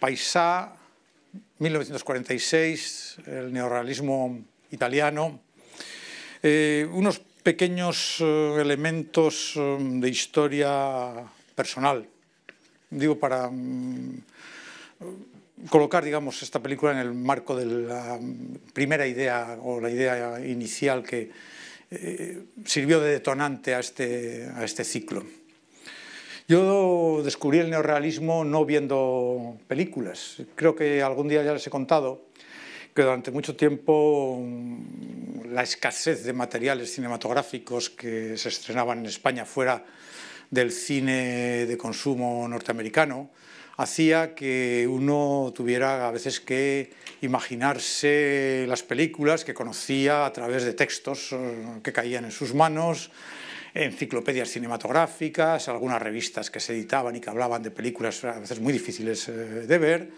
Paisá, 1946, el neorrealismo italiano, eh, unos pequeños eh, elementos eh, de historia personal, digo, para mm, colocar, digamos, esta película en el marco de la mm, primera idea o la idea inicial que sirvió de detonante a este, este ciclo. Yo descubrí el neorrealismo no viendo películas. Creo que algún día ya les he contado que durante mucho tiempo mm, la escasez de materiales cinematográficos que se estrenaban en España fuera del cine de consumo norteamericano hacía que uno tuviera a veces que imaginarse las películas que conocía a través de textos eh, que caían en sus manos, enciclopedias cinematográficas, algunas revistas que se editaban y que hablaban de películas a veces muy difíciles eh, de ver,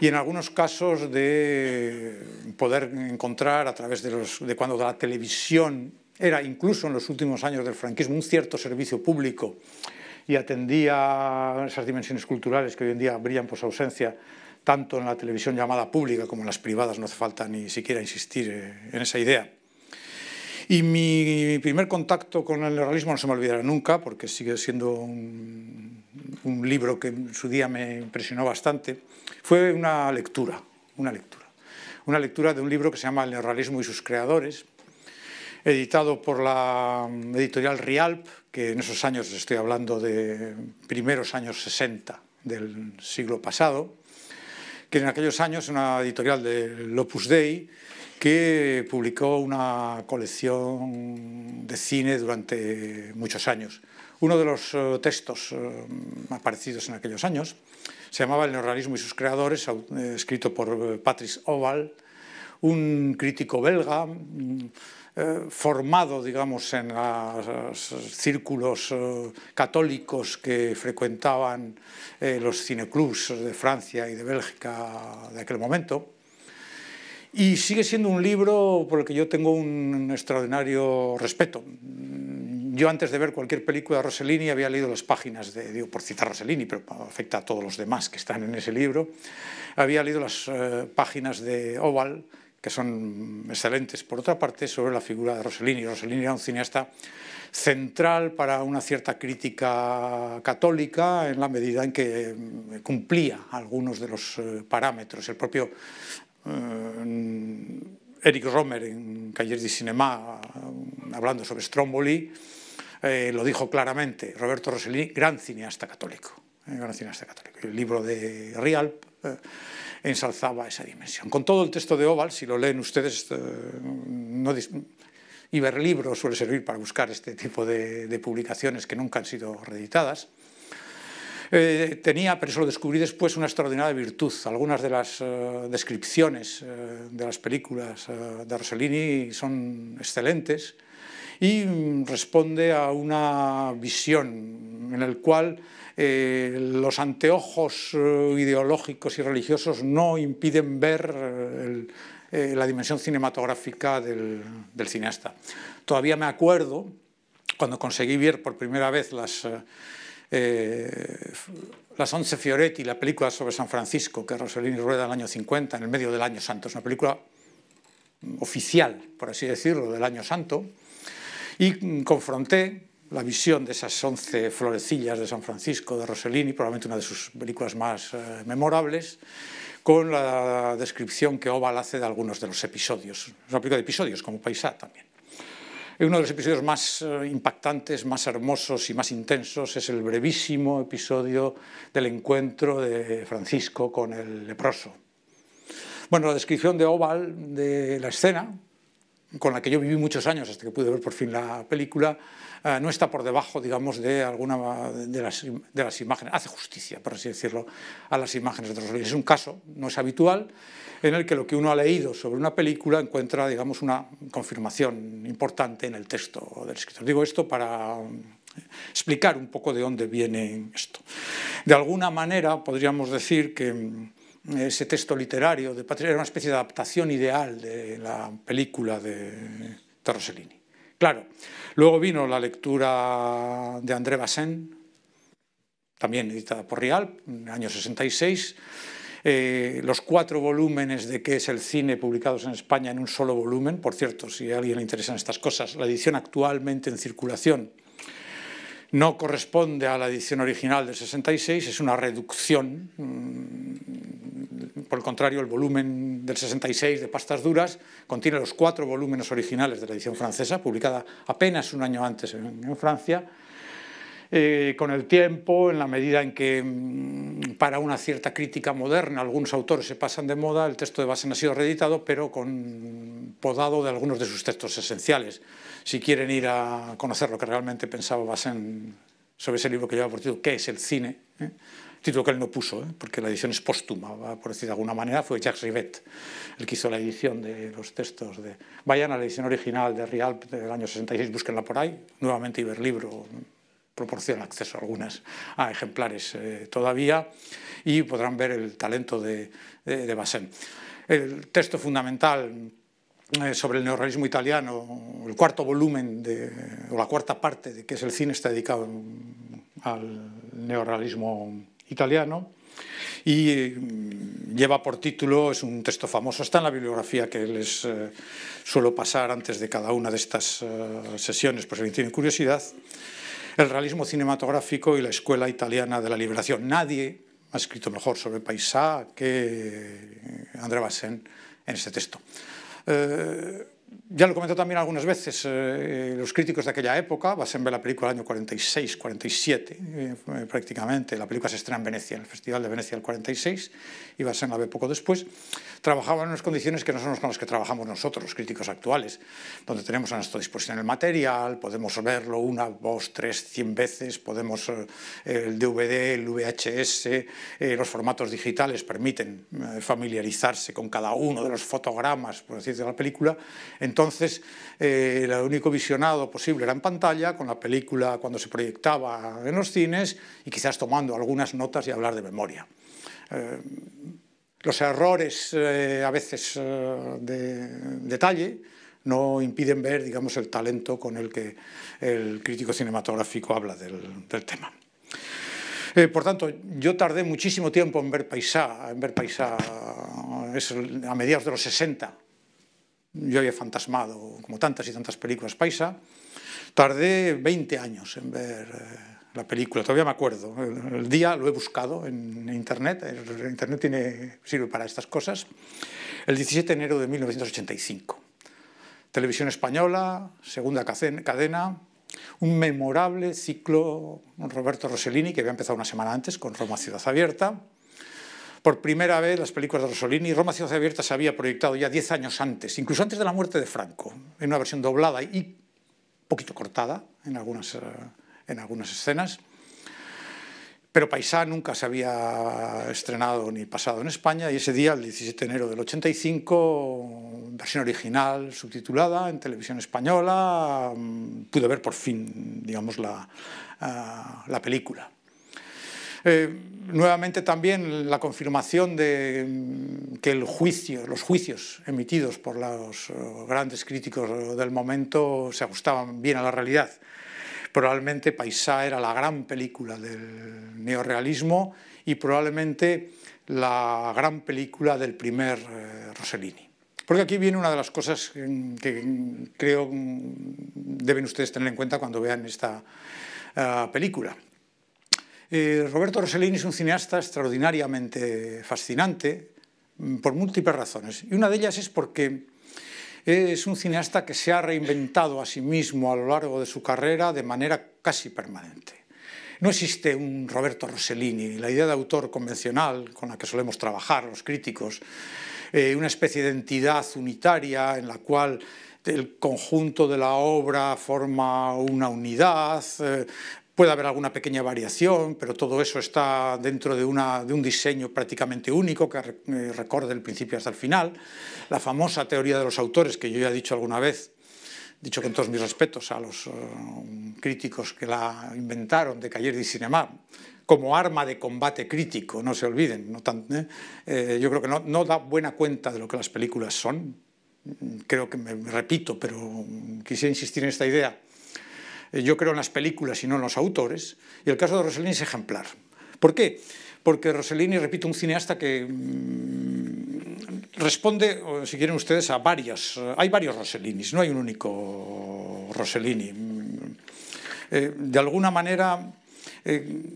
y en algunos casos de poder encontrar a través de, cuando la televisión era incluso en los últimos años del franquismo un cierto servicio público y atendía esas dimensiones culturales que hoy en día brillan por su ausencia tanto en la televisión llamada pública como en las privadas, no hace falta ni siquiera insistir eh, en esa idea. Y mi primer contacto con el realismo no se me olvidará nunca, porque sigue siendo un, libro que en su día me impresionó bastante, fue una lectura, una lectura. Una lectura de un libro que se llama El Neuralismo y sus creadores, editado por la editorial Rialp, que en esos años estoy hablando de primeros años 60 del siglo pasado, que en aquellos años una editorial de Opus Dei que publicó una colección de cine durante muchos años. Uno de los eh, textos eh, aparecidos en aquellos años se llamaba El neorrealismo y sus creadores, eh, escrito por Patrice Oval, un crítico belga mm, eh, formado, digamos, en los círculos eh, católicos que frecuentaban eh, los cineclubs de Francia y de Bélgica de aquel momento. Y sigue siendo un libro por el que yo tengo un extraordinario respeto. Yo antes de ver cualquier película de Rossellini había leído las páginas, de, digo, por citar Rossellini, pero afecta a todos los demás que están en ese libro, había leído las páginas de Oval, que son excelentes. Por otra parte, sobre la figura de Rossellini. Rossellini era un cineasta central para una cierta crítica católica en la medida en que eh, cumplía algunos de los eh, parámetros. El propio eh, Eric Romer en Cahiers de Cinema, hablando sobre Stromboli, lo dijo claramente, Roberto Rossellini, gran cineasta católico el católico. El libro de Rialp eh, ensalzaba esa dimensión. Con todo el texto de Oval, si lo leen ustedes, y no Iberlibro suele servir para buscar este tipo de, publicaciones que nunca han sido reeditadas. Eh, tenía, pero eso lo descubrí después, una extraordinaria virtud. Algunas de las eh, descripciones de las películas de Rossellini son excelentes y mm, responde a una visión en la cual eh, los anteojos eh, ideológicos y religiosos no impiden ver eh, la dimensión cinematográfica del, cineasta. Todavía me acuerdo cuando conseguí ver por primera vez las... las Once Fioretti, la película sobre San Francisco, que Rossellini rueda en el año 50, en el medio del Año Santo. Es una película oficial, por así decirlo, del Año Santo. Y confronté la visión de esas once florecillas de San Francisco de Rossellini, probablemente una de sus películas más eh, memorables, con la descripción que Oval hace de algunos de los episodios. Es una película de episodios, como Paisá también. Uno de los episodios más eh, impactantes, más hermosos y más intensos es el brevísimo episodio del encuentro de Francisco con el leproso. Bueno, la descripción de Oval de la escena, con la que yo viví muchos años hasta que pude ver por fin la película, eh, no está por debajo, digamos, de alguna de las, imágenes, hace justicia, por así decirlo, a las imágenes de Rossellini. Es un caso, no es habitual, en el que lo que uno ha leído sobre una película encuentra, digamos, una confirmación importante en el texto del escritor. Digo esto para eh, explicar un poco de dónde viene esto. De alguna manera podríamos decir que mm, ese texto literario de Patria era una especie de adaptación ideal de la película de Rossellini. Claro, Luego vino la lectura de André Bassin, también editada por Rial, en el año 66. Eh, los cuatro volúmenes de qué es el cine publicados en España en un solo volumen. Por cierto, si a alguien le interesan estas cosas, la edición actualmente en circulación no corresponde a la edición original del 66, es una reducción. Mm, por el contrario, el volumen del 66 de pastas duras contiene los cuatro volúmenes originales de la edición francesa, publicada apenas un año antes en, Francia. Eh, con el tiempo, en la medida en que mm, para una cierta crítica moderna algunos autores se pasan de moda, el texto de Basen ha sido reeditado, pero con podado de algunos de sus textos esenciales. Si quieren ir a conocer lo que realmente pensaba Basen sobre ese libro que lleva por título ¿Qué es el cine? ¿Eh? título que él no puso, ¿eh? porque la edición es póstuma, por decir de alguna manera, fue Jacques Rivet el que hizo la edición de los textos. De... Vayan a la edición original de Rialp del año 66, búsquenla por ahí, nuevamente Iberlibro proporciona acceso a algunas a ejemplares eh, todavía y podrán ver el talento de, de, El texto fundamental eh, sobre el neorrealismo italiano, el cuarto volumen de, o la cuarta parte de que es el cine está dedicado al neorrealismo italiano, y eh, lleva por título, es un texto famoso, está en la bibliografía que les eh, suelo pasar antes de cada una de estas eh, sesiones, por si tienen curiosidad, El realismo cinematográfico y la escuela italiana de la liberación. Nadie ha escrito mejor sobre paisaje que André Bassén en este texto ya lo comentó también algunas veces eh, eh, los críticos de aquella época, Basen ver la película del año 46, 47 eh, prácticamente, la película se estrena en Venecia, en el Festival de Venecia del 46 y Basen la ve poco después, trabajaban en unas condiciones que no son las con que trabajamos nosotros, los críticos actuales, donde tenemos a nuestra disposición el material, podemos verlo una, dos, tres, cien veces, podemos el DVD, el VHS, los formatos digitales permiten familiarizarse con cada uno de los fotogramas, por decir, de la película, entonces, eh, el único visionado posible era en pantalla, con la película cuando se proyectaba en los cines y quizás tomando algunas notas y hablar de memoria. Eh, los errores eh, a veces de detalle no impiden ver, digamos, el talento con el que el crítico cinematográfico habla del, tema. por tanto, yo tardé muchísimo tiempo en ver Paisá, en ver Paisá a mediados de los 60, yo había fantasmado, como tantas y tantas películas paisa, tardé 20 años en ver eh, la película, todavía me acuerdo, el, día lo he buscado en internet, el, internet tiene, sirve para estas cosas, el 17 de enero de 1985. Televisión Española, segunda cadena, un memorable ciclo Roberto Rossellini que había empezado una semana antes con Roma Ciudad Abierta, por primera vez las películas de Rossellini, Roma Ciudad Abierta se había proyectado ya 10 años antes, incluso antes de la muerte de Franco, en una versión doblada y poquito cortada en algunas, eh, en algunas escenas. Pero Paisá nunca se había estrenado ni pasado en España y ese día, el 17 de enero del 85, versión original, subtitulada en televisión española, mm, pude ver por fin, digamos, la, eh, la película. Eh, nuevamente también la confirmación de mm, que los juicios emitidos por los eh, grandes críticos del momento se ajustaban bien a la realidad. Probablemente Paisa era la gran película del neorrealismo y probablemente la gran película del primer eh, Rossellini. Porque aquí viene una de las cosas que creo mm, deben ustedes tener en cuenta cuando vean esta película. Eh, Roberto Rossellini es un cineasta extraordinariamente fascinante mm, por múltiples razones. Y una de ellas es porque es un cineasta que se ha reinventado a sí mismo a lo largo de su carrera de manera casi permanente. No existe un Roberto Rossellini, la idea de autor convencional con la que solemos trabajar los críticos, eh, una especie de entidad unitaria en la cual el conjunto de la obra forma una unidad, eh, Puede haber alguna pequeña variación, pero todo eso está dentro de, un diseño prácticamente único que eh, recorre el principio hasta el final. La famosa teoría de los autores, que yo ya he dicho alguna vez, dicho con todos mis respetos a los eh, críticos que la inventaron, de Cayer y Cinema, como arma de combate crítico, no se olviden. Eh, yo creo que no, da buena cuenta de lo que las películas son. Creo que me repito, pero quisiera insistir en esta idea eh, yo creo en las películas y no en los autores, y el caso de Rossellini es ejemplar. ¿Por qué? Porque Rossellini, repito, un cineasta que mm, responde, si quieren ustedes, a varias, hay varios Rossellinis, no hay un único Rossellini. Mm, eh, de alguna manera, eh,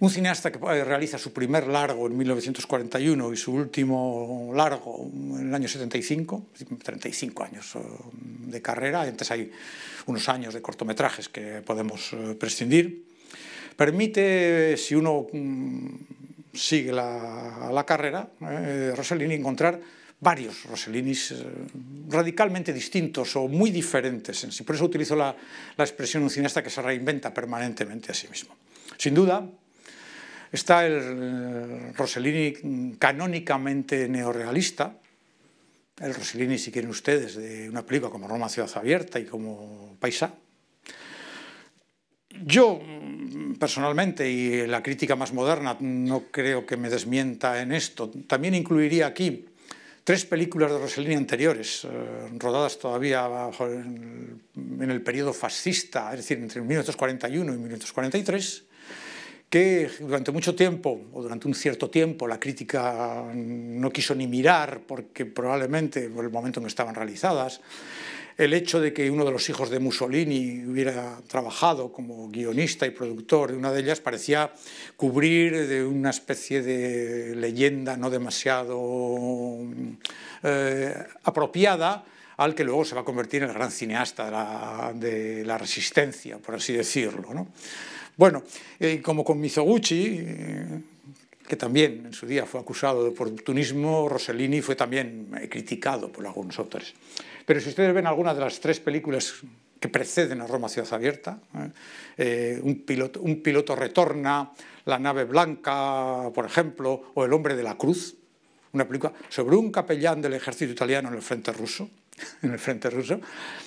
un cineasta que realiza su primer largo en 1941 y su último largo en el año 75, 35 años de carrera, antes hay unos años de cortometrajes que podemos eh, prescindir. Permite, si uno mm, sigue la, carrera de eh, Rossellini, encontrar varios Rossellinis eh, radicalmente distintos o muy diferentes en sí. Por eso utilizo la, la, expresión un cineasta que se reinventa permanentemente a sí mismo. Sin duda, está el Rossellini mm, canónicamente neorealista, el Rossellini, si quieren ustedes, de una película como Roma Ciudad Abierta y como paisa. Yo, mm, personalmente, y la crítica más moderna no creo que me desmienta en esto, también incluiría aquí tres películas de Rossellini anteriores, eh, rodadas todavía en el periodo fascista, es decir, entre 1941 y 1943, que durante mucho tiempo o durante un cierto tiempo la crítica no quiso ni mirar porque probablemente por el momento no estaban realizadas. El hecho de que uno de los hijos de Mussolini hubiera trabajado como guionista y productor de una de ellas parecía cubrir de una especie de leyenda no demasiado eh, apropiada al que luego se va a convertir en el gran cineasta de la, de la resistencia, por así decirlo. ¿no? Bueno, eh, como con Mizoguchi, eh, que también en su día fue acusado de oportunismo, Rossellini fue también eh, criticado por algunos autores. Pero si ustedes ven alguna de las tres películas que preceden a Roma Ciudad Abierta, eh, un, piloto, un piloto retorna, La nave blanca, por ejemplo, o El hombre de la cruz, una película sobre un capellán del ejército italiano en el frente ruso, en el frente ruso,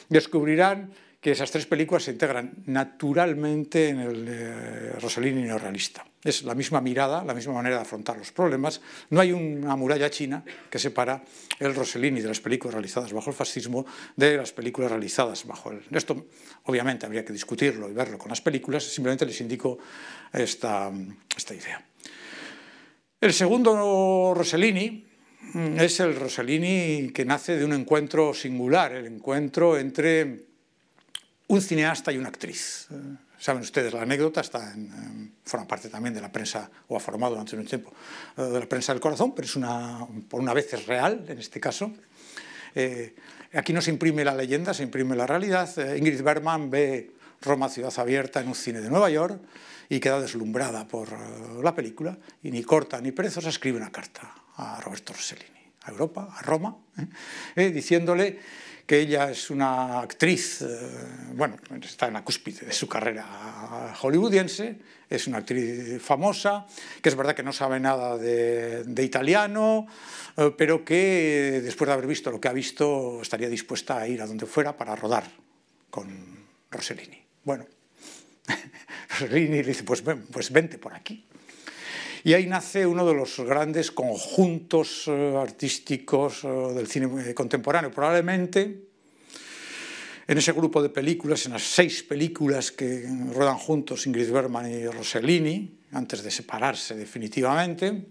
descubrirán y esas tres películas se integran naturalmente en el eh, Rossellini neorrealista. Es la misma mirada, la misma manera de afrontar los problemas. No hay una muralla china que separa el Rossellini de las películas realizadas bajo el fascismo de las películas realizadas bajo el... Esto obviamente habría que discutirlo y verlo con las películas, simplemente les indico esta idea. El segundo Rossellini, mm, es el Rossellini que nace de un encuentro singular, el encuentro entre un cineasta y una actriz. Eh, saben ustedes, la anécdota está en, forma parte también de la prensa, o ha formado durante un tiempo, eh, de la prensa del corazón, pero es una, por una vez es real en este caso. Eh, aquí no se imprime la leyenda, se imprime la realidad. Ingrid Bergman ve Roma Ciudad Abierta en un cine de Nueva York y queda deslumbrada por la película y ni corta ni perezosa escribe una carta a Roberto Rossellini, a Europa, a Roma, diciéndole que ella es una actriz, eh, bueno, está en la cúspide de su carrera hollywoodiense, es una actriz famosa, que es verdad que no sabe nada de, italiano, eh, pero que después de haber visto lo que ha visto estaría dispuesta a ir a donde fuera para rodar con Rossellini. Bueno, Rossellini le dice, pues, pues vente por aquí. Y ahí nace uno de los grandes conjuntos eh, artísticos eh, del cine eh, contemporáneo. Probablemente en ese grupo de películas, en las seis películas que ruedan juntos Ingrid Bergman y Rossellini, antes de separarse definitivamente,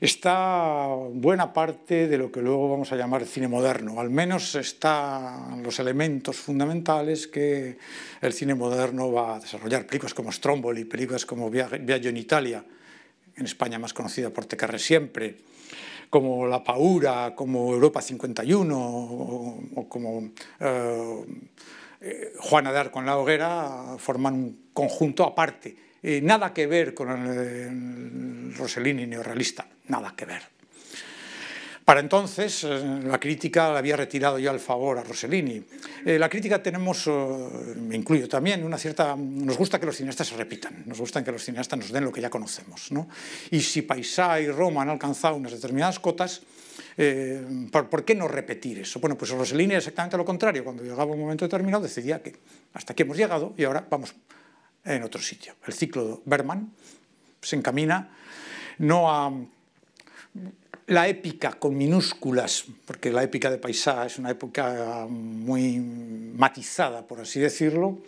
está buena parte de lo que luego vamos a llamar cine moderno. Al menos están los elementos fundamentales que el cine moderno va a desarrollar. Películas como Stromboli, películas como Viaggio en Italia, en España más conocida por Tecarre siempre, como La Paura, como Europa 51 o, como... Eh, eh, Juana de Arco en la hoguera forman un conjunto aparte eh, nada que ver con el, eh, Rossellini neorrealista, nada que ver. Para entonces eh, la crítica la había retirado ya al favor a Rossellini. la crítica tenemos, me incluyo también, una cierta... Nos gusta que los cineastas se repitan, nos gusta que los cineastas nos den lo que ya conocemos. ¿no? Y si Paisá y Roma han alcanzado unas determinadas cotas, ¿por, ¿por, qué no repetir eso? Bueno, pues Rossellini era exactamente lo contrario. Cuando llegaba un momento determinado decidía que hasta aquí hemos llegado y ahora vamos en otro sitio. El ciclo Berman se encamina no a la épica con minúsculas, porque la épica de Paisá es una época muy matizada, por así decirlo,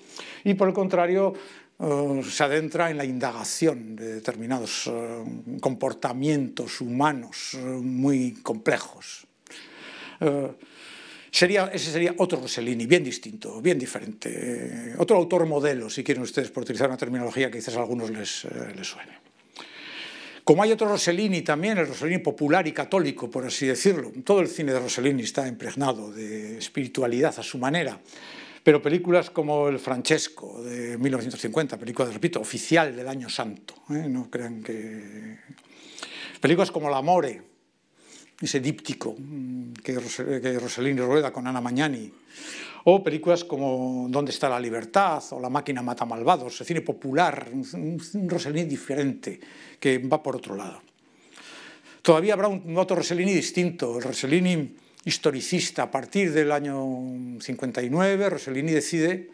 y por el contrario eh, se adentra en la indagación de determinados eh, comportamientos humanos eh, muy complejos. Sería, ese sería otro Rossellini, bien distinto, bien diferente. Otro autor modelo, si quieren ustedes, por utilizar una terminología que quizás a algunos eh, les, suene. Como hay otro Rossellini también, el Rossellini popular y católico, por así decirlo. Todo el cine de Rossellini está impregnado de espiritualidad a su manera. Pero películas como El Francesco de 1950, película, repito, oficial del Año Santo, ¿eh? no crean que. Películas como La More, ese díptico mm, que, Rossellini rueda con Ana Magnani, o películas como ¿Dónde está la libertad? o La máquina mata malvados, el cine popular, un Rossellini diferente, que va por otro lado. Todavía habrá un otro Rossellini distinto, el Rossellini historicista. A partir del año 59, Rossellini decide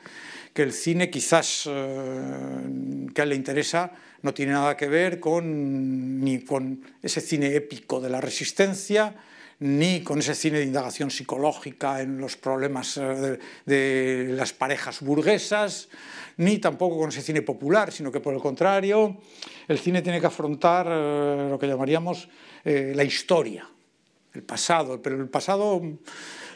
que el cine quizás eh, que a él le interesa no tiene nada que ver con, ni con ese cine épico de la resistencia, ni con ese cine de indagación psicológica en los problemas eh, de, las parejas burguesas, ni tampoco con ese cine popular, sino que por el contrario, el cine tiene que afrontar eh, lo que llamaríamos eh, la historia, el pasado, pero el pasado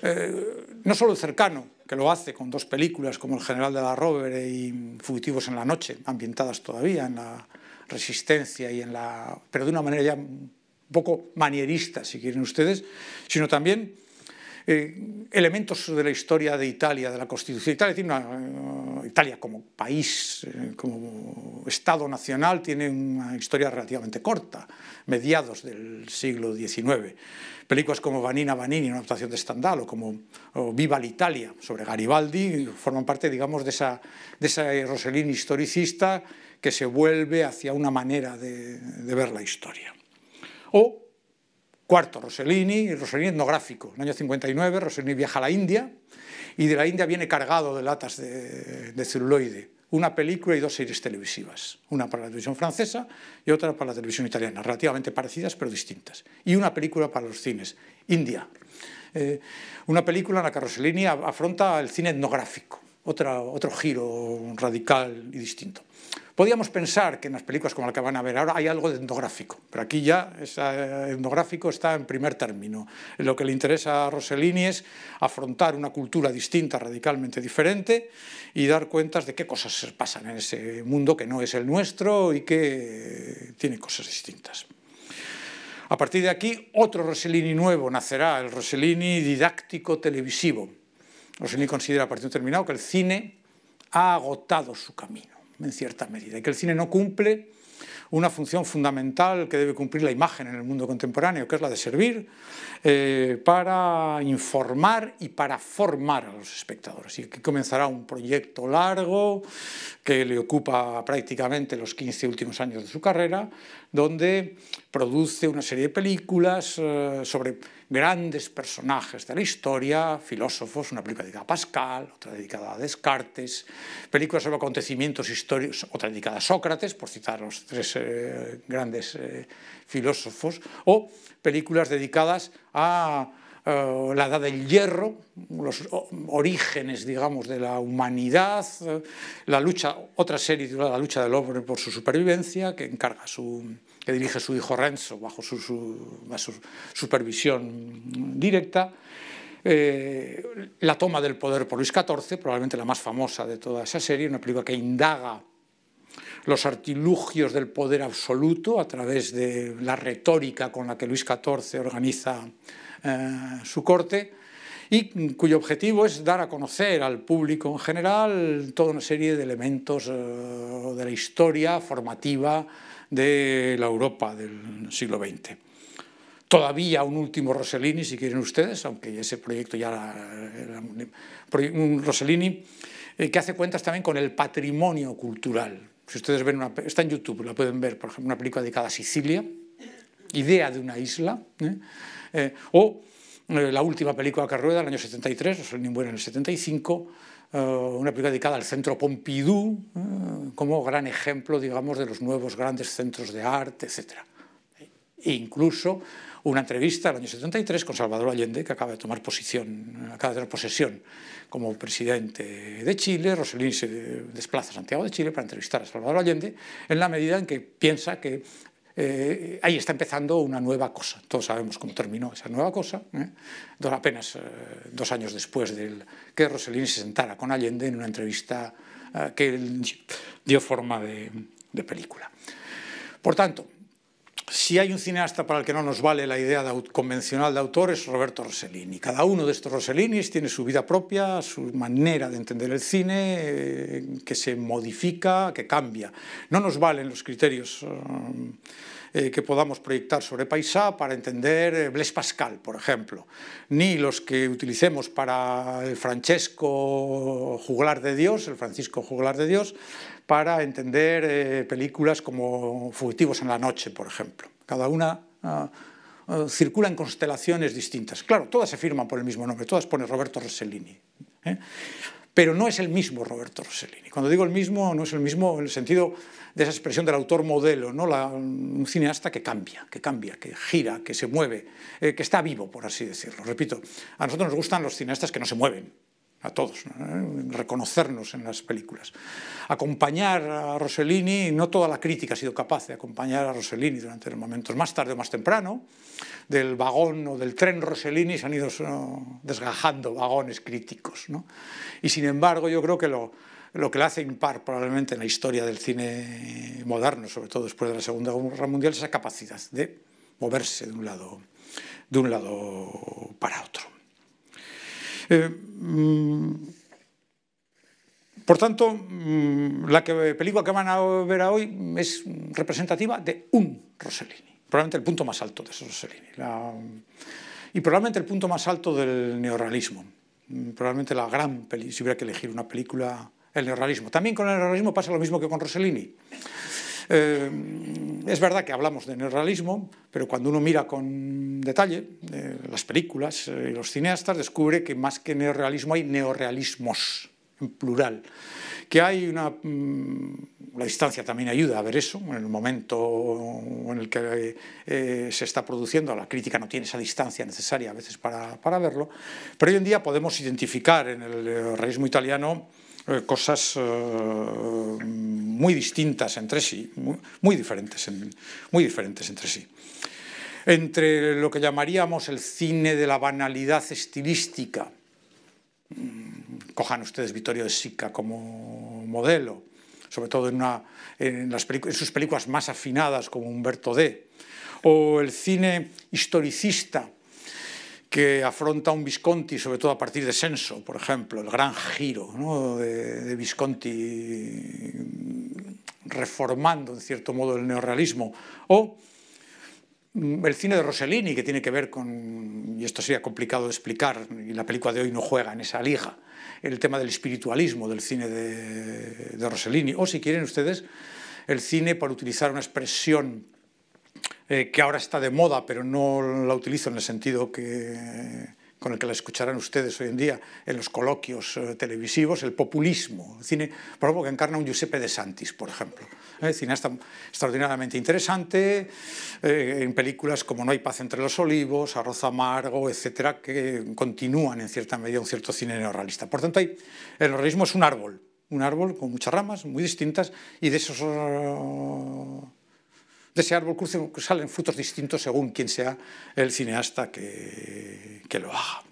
eh, no solo cercano, que lo hace con dos películas como El general de la Rovere y Fugitivos en la noche, ambientadas todavía en la resistencia y en la... pero de una manera ya un poco manierista, si quieren ustedes, sino también eh, elementos de la historia de Italia, de la Constitución. Italia, eh, Italia como país, como Estado nacional, tiene una historia relativamente corta, mediados del siglo XIX películas como Vanina Vanini, una adaptación de Stendhal, o como o Viva Italia sobre Garibaldi, forman parte, digamos, de esa, Rossellini historicista que se vuelve hacia una manera de, ver la historia. O, cuarto, Rossellini, Rossellini etnográfico. En el año 59, Rossellini viaja a la India y de la India viene cargado de latas de celuloide una película y dos series televisivas, una para la televisión francesa y otra para la televisión italiana, relativamente parecidas pero distintas, y una película para los cines, India. Eh, una película en la que afronta el cine etnográfico, otra, otro giro radical y distinto. Podíamos pensar que en las películas como la que van a ver ahora hay algo de etnográfico, pero aquí ya ese eh, etnográfico está en primer término. Lo que le interesa a Rossellini es afrontar una cultura distinta, radicalmente diferente, y dar cuentas de qué cosas pasan en ese mundo que no es el nuestro y que tiene cosas distintas. A partir de aquí, otro Rossellini nuevo nacerá, el Rossellini didáctico televisivo. Rossellini considera a partir de un terminado, que el cine ha agotado su camino en cierta medida y que el cine no cumple una función fundamental que debe cumplir la imagen en el mundo contemporáneo, que es la de servir eh, para informar y para formar a los espectadores. Y que comenzará un proyecto largo que le ocupa prácticamente los 15 últimos años de su carrera, donde produce una serie de películas eh, sobre grandes personajes de la historia, filósofos, una película dedicada a Pascal, otra dedicada a Descartes, películas sobre acontecimientos históricos, otra dedicada a Sócrates, por citar los tres eh, grandes eh, filósofos, o películas dedicadas a eh, la edad del hierro, los orígenes, digamos, de la humanidad, eh, la lucha, otra serie titulada La lucha del hombre por su supervivencia, que encarga su que dirige su hijo Renzo bajo su, supervisión directa, eh, la toma del poder por Luis XIV, probablemente la más famosa de toda esa serie, una película que indaga los artilugios del poder absoluto a través de la retórica con la que Luis XIV organiza eh, su corte y cuyo objetivo es dar a conocer al público en general toda una serie de elementos eh, de la historia formativa de la Europa del siglo XX. Todavía un último Rossellini, si quieren ustedes, aunque ese proyecto ya era un Rossellini eh, que hace cuentas también con el patrimonio cultural. Si ustedes ven, está en YouTube, la pueden ver, por ejemplo, una película dedicada a Sicilia, idea de una isla. Eh, o eh, la última película que rueda, el año 73, o en el 75, eh, una película dedicada al centro Pompidou, como gran ejemplo, digamos, de los nuevos grandes centros de arte, etc. E incluso una entrevista el año 73 con Salvador Allende, que acaba de tomar posición, acaba de tener posesión como presidente de Chile. Roselín se desplaza a Santiago de Chile para entrevistar a Salvador Allende, en la medida en que piensa que eh, ahí está empezando una nueva cosa. Todos sabemos cómo terminó esa nueva cosa. ¿eh? apenas eh, dos años después de que Rossellini se sentara con Allende en una entrevista que dio forma de, de película. Por tanto, si hay un cineasta para el que no nos vale la idea convencional de autor es Roberto Rossellini. Cada uno de estos Rossellinis tiene su vida propia, su manera de entender el cine, eh, que se modifica, que cambia. No nos valen los criterios eh, eh, que podamos proyectar sobre Paisá para entender Blaise Pascal, por ejemplo, ni los que utilicemos para el Francesco Juglar de Dios, el Francisco Juglar de Dios, para entender eh, películas como Fugitivos en la Noche, por ejemplo. Cada una ah, ah, circula en constelaciones distintas. Claro, todas se firman por el mismo nombre, todas pone Roberto Rossellini. ¿eh? Pero no es el mismo Roberto Rossellini. Cuando digo el mismo, no es el mismo en el sentido de esa expresión del autor modelo, ¿no? un cineasta que cambia, que cambia, que gira, que se mueve, eh, que está vivo, por así decirlo. Repito, a nosotros nos gustan los cineastas que no se mueven, a todos, reconocernos en las películas. Acompañar a Rossellini, no toda la crítica ha sido capaz de acompañar a Rossellini durante los momentos más tarde o más temprano, del vagón o del tren Rossellini se han ido eh, desgajando vagones críticos. Y sin embargo yo creo que lo, que le hace impar probablemente en la historia del cine moderno, sobre todo después de la Segunda Guerra Mundial, es esa capacidad de moverse de un lado, de un lado para otro. Eh, mm, por tanto, mm, la película que van a ver hoy es representativa de un Rossellini, probablemente el punto más alto de Rossellini, y probablemente el punto más alto del neorrealismo, mm, probablemente la gran película, si hubiera que elegir una película, el neorrealismo. También con el neorrealismo pasa lo mismo que con Rossellini. Eh, es verdad que hablamos de neorrealismo, pero cuando uno mira con detalle eh, las películas eh, y los cineastas, descubre que más que neorrealismo hay neorrealismos, en plural. Que hay una... Mm, la distancia también ayuda a ver eso, en el momento en el que se está produciendo, la crítica no tiene esa distancia necesaria a veces para, para verlo, pero hoy en día podemos identificar en el realismo italiano eh, cosas eh, muy distintas entre sí, muy, diferentes, muy diferentes entre sí. Entre lo que llamaríamos el cine de la banalidad estilística, mm, cojan ustedes Vittorio de Sica como modelo, sobre todo en sus películas más afinadas como Humberto D, o el cine historicista, que afronta un Visconti, sobre todo a partir de Senso, por ejemplo, el gran giro de, Visconti mm, reformando en cierto modo el neorrealismo, o mm, el cine de Rossellini, que tiene que ver con, y esto sería complicado de explicar, y la película de hoy no juega en esa liga, el tema del espiritualismo del cine de, de Rossellini, o si quieren ustedes, el cine, para utilizar una expresión eh, que ahora está de moda, pero no la utilizo en el sentido que, con el que la escucharán ustedes hoy en día en los coloquios eh, televisivos, el populismo, el cine, por ejemplo, que encarna un Giuseppe de Santis, por ejemplo, eh, Cine está extraordinariamente interesante, en películas como No hay paz entre los olivos, Arroz amargo, etcétera, que continúan en cierta medida un cierto cine neorrealista. Por tanto, el realismo es un árbol, un árbol con muchas ramas muy distintas y de esos de ese árbol crucen, salen frutos distintos según quien sea el cineasta que, lo haga.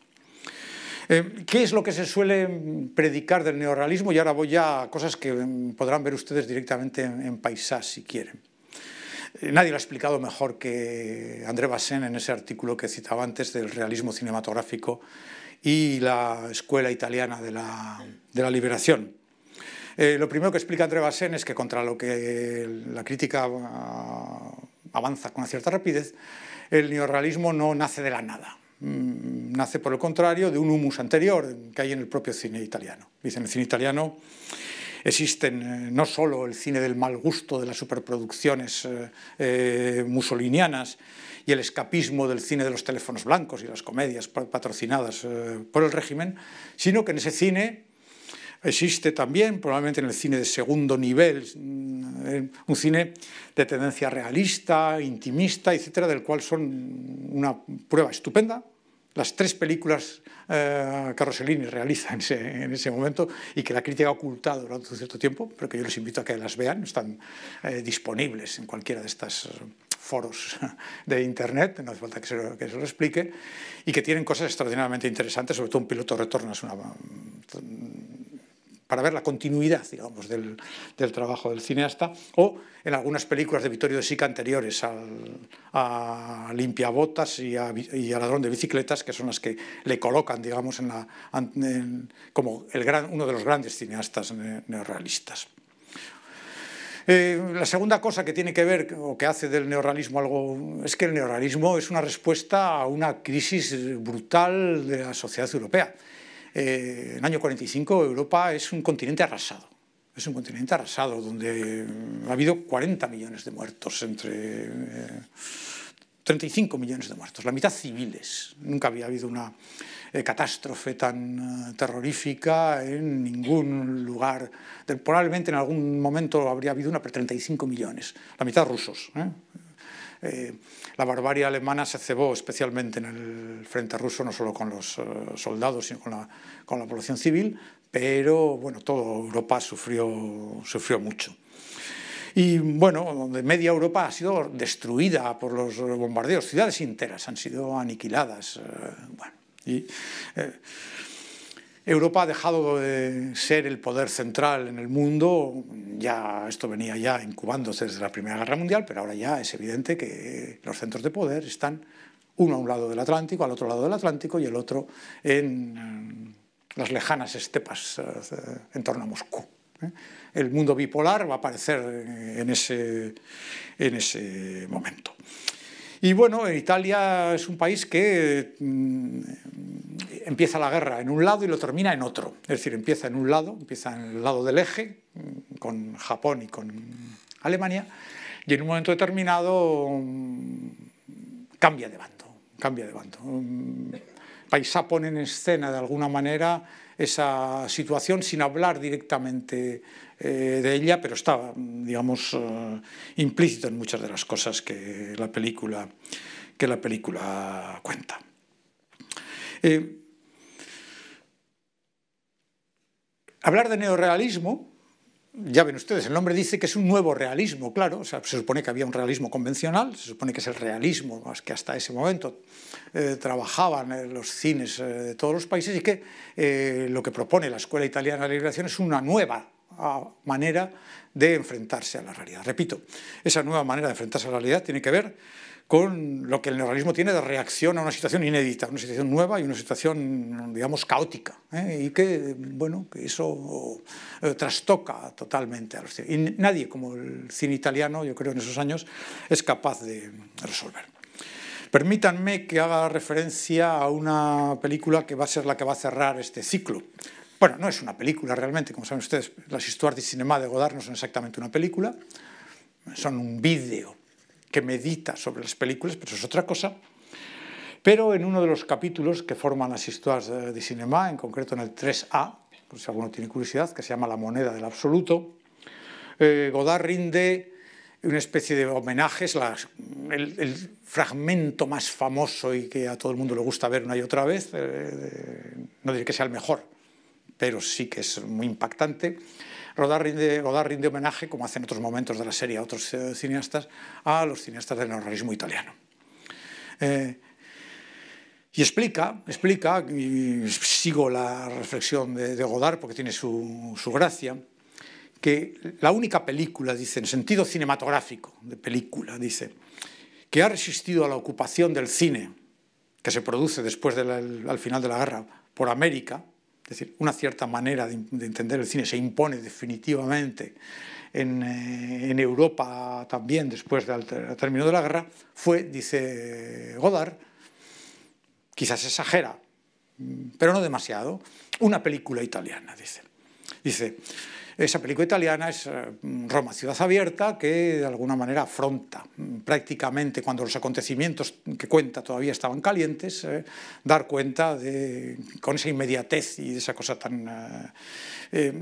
Eh, ¿Qué es lo que se suele predicar del neorrealismo? Y ahora voy a cosas que mm, podrán ver ustedes directamente en, paisá si quieren. Eh, nadie lo ha explicado mejor que André Bassén en ese artículo que citaba antes del realismo cinematográfico y la escuela italiana de la liberación. Eh, lo primero que explica André Bassén es que contra lo que la crítica ah, avanza con cierta rapidez, el neorrealismo no nace de la nada. Mm, nace, por el contrario, de un humus anterior que hay en el propio cine italiano. en el cine italiano existen eh, no solo el cine del mal gusto de las superproducciones eh, musolinianas y el escapismo del cine de los teléfonos blancos y las comedias patrocinadas por el régimen, sino que en ese cine Existe también, probablemente en el cine de segundo nivel, un cine de tendencia realista, intimista, etcétera, del cual son una prueba estupenda las tres películas eh, que Rossellini realiza en ese, momento y que la crítica ha ocultado durante un cierto tiempo, pero que yo les invito a que las vean, están eh, disponibles en cualquiera de estos foros de internet, no hace falta que se, lo, que se, explique, y que tienen cosas extraordinariamente interesantes, sobre todo un piloto retorno es una para ver la continuidad, del, trabajo del cineasta, o en algunas películas de Vittorio de Sica anteriores a Limpiabotas y a, Ladrón de Bicicletas, que son las que le colocan, digamos, como uno de los grandes cineastas neorrealistas. Eh, la segunda cosa que tiene que ver o que hace del neorrealismo algo es que el neorrealismo es una respuesta a una crisis brutal de la sociedad europea. Eh, en el año 45 Europa es un continente arrasado. Es un continente arrasado donde mm, ha habido 40 millones de muertos, entre 35 eh, millones de muertos, la mitad civiles. Nunca había habido una eh, catástrofe tan terrorífica en ningún lugar. probablemente en algún momento habría habido una, pero 35 millones, la mitad rusos. Eh, la barbarie alemana se cebó especialmente en el frente ruso, no solo con los eh, soldados, sino con la, población civil, pero bueno, toda Europa sufrió, sufrió mucho. Y bueno, media Europa ha sido destruida por los bombardeos, ciudades enteras han sido aniquiladas. Eh, Europa ha dejado de ser el poder central en el mundo, ya esto venía ya incubándose desde la Primera Guerra Mundial, pero ahora ya es evidente que los centros de poder están uno a un lado del Atlántico, al otro lado del Atlántico y el otro en eh, las lejanas estepas eh, en torno a Moscú. ¿eh? El mundo bipolar va a aparecer en ese, en ese momento. Y bueno, Italia es un país que mm, empieza la guerra en un lado y lo termina en otro. Es decir, empieza en un lado, empieza en el lado del eje, mm, con Japón y con Alemania, y en un momento determinado mm, cambia de bando, cambia de bando. Paisa pone en escena de alguna manera esa situación sin hablar directamente eh, de ella, pero estaba, digamos, eh, implícito en muchas de las cosas que la película, que la película cuenta. Eh, hablar de neorealismo ya ven ustedes, el nombre dice que es un nuevo realismo, claro, se supone que había un realismo convencional, se supone que es el realismo más que hasta ese momento eh, trabajaban eh, los cines eh, de todos los países y que lo que propone la Escuela Italiana de la Liberación es una nueva manera de enfrentarse a la realidad. Repito, esa nueva manera de enfrentarse a la realidad tiene que ver con lo que el neorrealismo tiene de reacción a una situación inédita, una situación nueva y una situación, digamos, caótica, ¿eh? y que, bueno, que eso eh, trastoca totalmente a los cine. Y nadie, como el cine italiano, yo creo, en esos años, es capaz de resolver. Permítanme que haga referencia a una película que va a ser la que va a cerrar este ciclo, bueno, no es una película realmente, como saben ustedes, las historias de Cinema de Godard no son exactamente una película, son un vídeo que medita sobre las películas, pero eso es otra cosa. Pero en uno de los capítulos que forman las Histoires eh, de Cinema, en concreto en el 3A, por si alguno tiene curiosidad, que se llama La moneda del absoluto, eh, Godard rinde una especie de homenajes, es el, fragmento más famoso y que a todo el mundo le gusta ver una y otra vez, eh, no diré que sea el mejor, pero sí que es muy impactante. Rodar rinde, homenaje, como hace en otros momentos de la serie a otros eh, cineastas, a los cineastas del neorrealismo italiano. Eh, y explica, explica, y sigo la reflexión de, Godard porque tiene su, gracia, que la única película, dice, en sentido cinematográfico de película, dice, que ha resistido a la ocupación del cine que se produce después del final de la guerra por América, es decir, una cierta manera de, entender el cine se impone definitivamente en, eh, Europa también después del término de la guerra, fue, dice Godard, quizás exagera, mm, pero no demasiado, una película italiana, dice. Dice, esa película italiana es eh, Roma, ciudad abierta, que de alguna manera afronta mm, prácticamente cuando los acontecimientos que cuenta todavía estaban calientes, eh, dar cuenta con esa inmediatez y de esa cosa tan eh,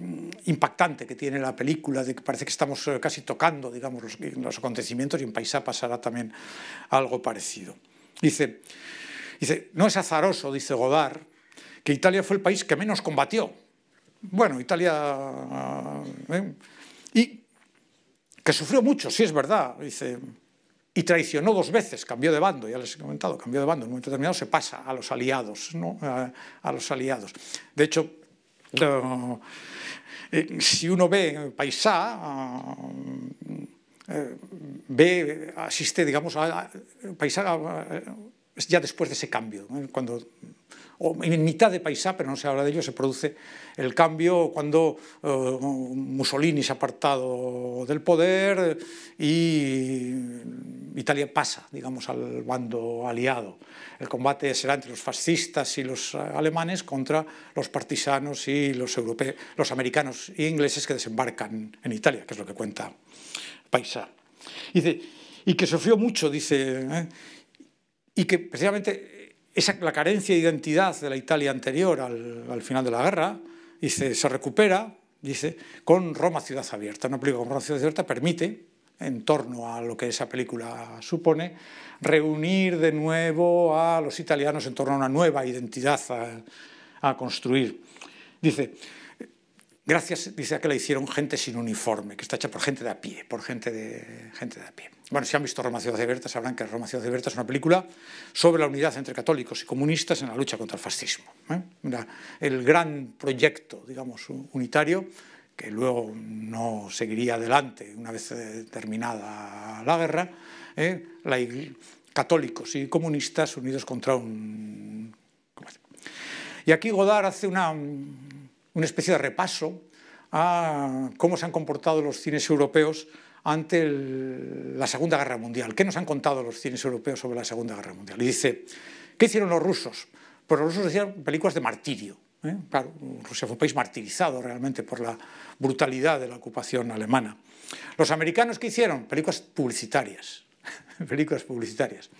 impactante que tiene la película, de que parece que estamos casi tocando digamos, los, acontecimientos y en Paisa pasará también algo parecido. Dice, dice, no es azaroso, dice Godard, que Italia fue el país que menos combatió bueno, Italia... Eh, y que sufrió mucho, sí es verdad, dice, y traicionó dos veces, cambió de bando, ya les he comentado, cambió de bando, en un momento determinado se pasa a los aliados, ¿no? a, los aliados. De hecho, eh, si uno ve Paisá, eh, ve, asiste, digamos, a, a ya después de ese cambio, cuando o en mitad de Paisá, pero no se habla de ello, se produce el cambio cuando eh, Mussolini se ha apartado del poder y Italia pasa, digamos, al bando aliado. El combate será entre los fascistas y los alemanes contra los partisanos y los, europeos, los americanos e ingleses que desembarcan en Italia, que es lo que cuenta Paisá. y que sufrió mucho, dice, ¿eh? y que precisamente esa, la carencia de identidad de la Italia anterior al, final de la guerra, y se recupera, dice, con Roma ciudad abierta. No aplica con Roma ciudad abierta, permite, en torno a lo que esa película supone, reunir de nuevo a los italianos en torno a una nueva identidad a, construir. Dice, gracias, dice a que la hicieron gente sin uniforme, que está hecha por gente de a pie, por gente de, gente de a pie. Bueno, si han visto Roma Ciudad de Berta, sabrán que Roma Ciudad de Berta es una película sobre la unidad entre católicos y comunistas en la lucha contra el fascismo. ¿eh? el gran proyecto, digamos, unitario, que luego no seguiría adelante una vez eh, terminada la guerra, ¿eh? católicos y comunistas unidos contra un... Y aquí Godard hace una, una especie de repaso a cómo se han comportado los cines europeos ante la Segunda Guerra Mundial. ¿Qué nos han contado los cines europeos sobre la Segunda Guerra Mundial? Y dice, ¿qué hicieron los rusos? Pues los rusos hicieron películas de martirio. ¿eh? Claro, Rusia fue un país martirizado realmente por la brutalidad de la ocupación alemana. Los americanos, ¿qué hicieron? Películas publicitarias. películas publicitarias.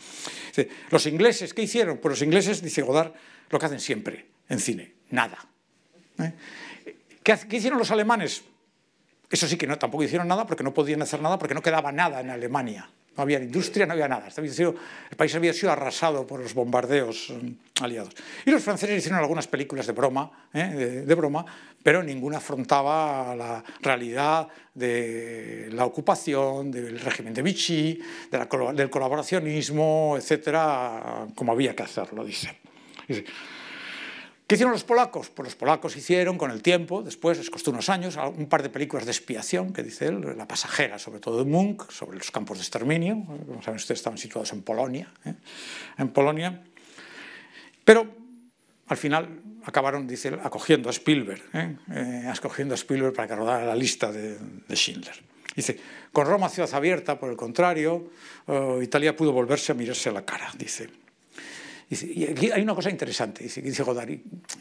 los ingleses, ¿qué hicieron? Pues los ingleses, dice Godard, lo que hacen siempre en cine, nada. ¿eh? ¿Qué hicieron los alemanes? Eso sí que no, tampoco hicieron nada porque no podían hacer nada porque no quedaba nada en Alemania. No había industria, no había nada. El país había sido arrasado por los bombardeos mm, aliados. Y los franceses hicieron algunas películas de broma, ¿eh? de, broma, pero ninguna afrontaba la realidad de la ocupación, del régimen de Vichy, del colaboracionismo, etcétera, como había que hacerlo, dice. dice ¿Qué hicieron los polacos? Pues los polacos hicieron con el tiempo, después les costó unos años, un par de películas de expiación, que dice él, La pasajera, sobre todo de Munch, sobre los campos de exterminio, eh, como saben ustedes estaban situados en Polonia, eh, en Polonia, pero al final acabaron, dice él, acogiendo a Spielberg, eh, ¿eh? acogiendo a Spielberg para que rodara la lista de, de Schindler. Dice, con Roma ciudad abierta, por el contrario, oh, Italia pudo volverse a mirarse a la cara, dice y hay una cosa interesante, dice, Godard.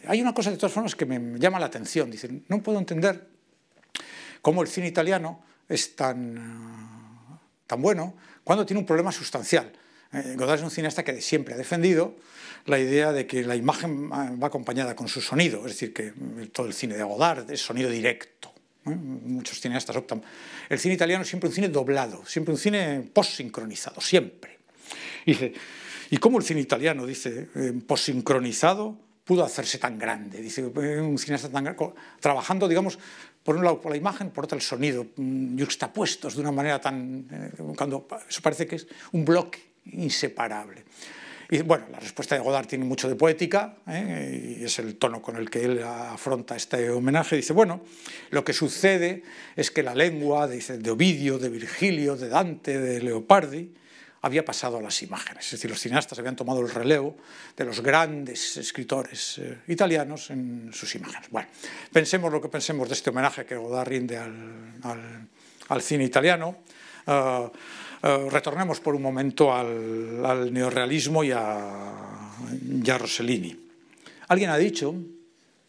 Hay una cosa de todas formas que me llama la atención. Dice, no puedo entender cómo el cine italiano es tan, ah, tan bueno cuando tiene un problema sustancial. Eh, Godard es un cineasta que siempre ha defendido la idea de que la imagen ah, va acompañada con su sonido, es decir, que mm, todo el cine de Godard es sonido directo. Muchos cineastas optan. El cine italiano es siempre un cine doblado, siempre un cine post-sincronizado, siempre. dice, ¿Y cómo el cine italiano, dice, eh, posincronizado, pudo hacerse tan grande? Dice, eh, un cineasta tan grande, trabajando, digamos, por un lado por la imagen, por otro el sonido, mm, yuxtapuestos de una manera tan... Eh, cuando, eso parece que es un bloque inseparable. Y bueno, la respuesta de Godard tiene mucho de poética, y es el tono con el que él afronta este homenaje. Dice, bueno, lo que sucede es que la lengua dice, de Ovidio, de Virgilio, de Dante, de Leopardi, había pasado a las imágenes. Es decir, los cineastas habían tomado el relevo de los grandes escritores eh, italianos en sus imágenes. Bueno, pensemos lo que pensemos de este homenaje que Godard rinde al, cine italiano. Eh, eh, retornemos por un momento al, neorealismo neorrealismo y a, Rossellini. Alguien ha dicho